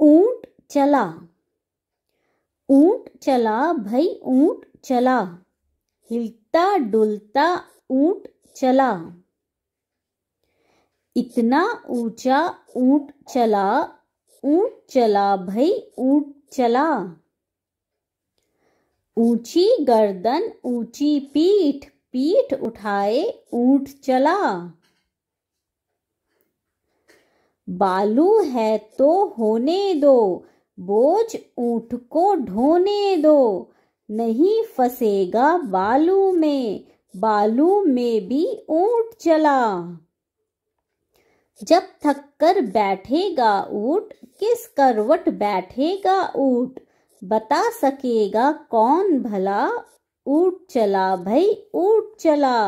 ऊंट चला ऊंट चला भाई ऊंट चला हिलता डुलता ऊंट चला इतना ऊंचा ऊंट चला ऊंट चला भाई ऊंट चला ऊंची गर्दन ऊंची पीठ पीठ उठाए ऊंट चला बालू है तो होने दो बोझ ऊंट को ढोने दो नहीं फसेगा बालू में बालू में भी ऊंट चला जब थक कर बैठेगा ऊंट किस करवट बैठेगा ऊंट बता सकेगा कौन भला ऊँट चला भाई ऊँट चला